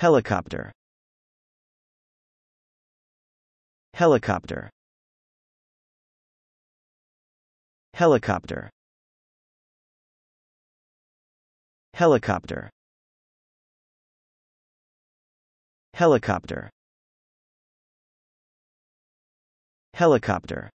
Helicopter Helicopter Helicopter Helicopter Helicopter Helicopter